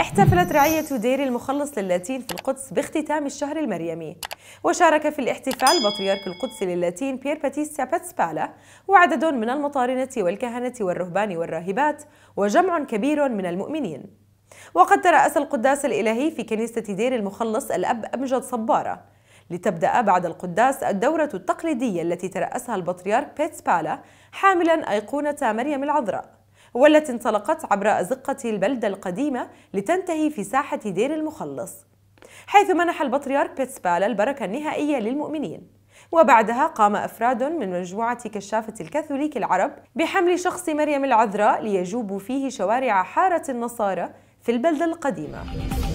احتفلت رعية دير المخلص للاتين في القدس باختتام الشهر المريمي وشارك في الاحتفال بطريرك القدس للاتين بيير باتيستيا باتسبالا وعدد من المطارنة والكهنة والرهبان والراهبات وجمع كبير من المؤمنين وقد ترأس القداس الإلهي في كنيسة دير المخلص الأب أمجد صبارة لتبدأ بعد القداس الدورة التقليدية التي ترأسها البطريرك بيتسبالا حاملا أيقونة مريم العذراء والتي انطلقت عبر أزقة البلدة القديمة لتنتهي في ساحة دير المخلص حيث منح البطريرك بيتسبالا البركة النهائية للمؤمنين وبعدها قام أفراد من مجموعة كشافة الكاثوليك العرب بحمل شخص مريم العذراء ليجوبوا فيه شوارع حارة النصارى في البلدة القديمة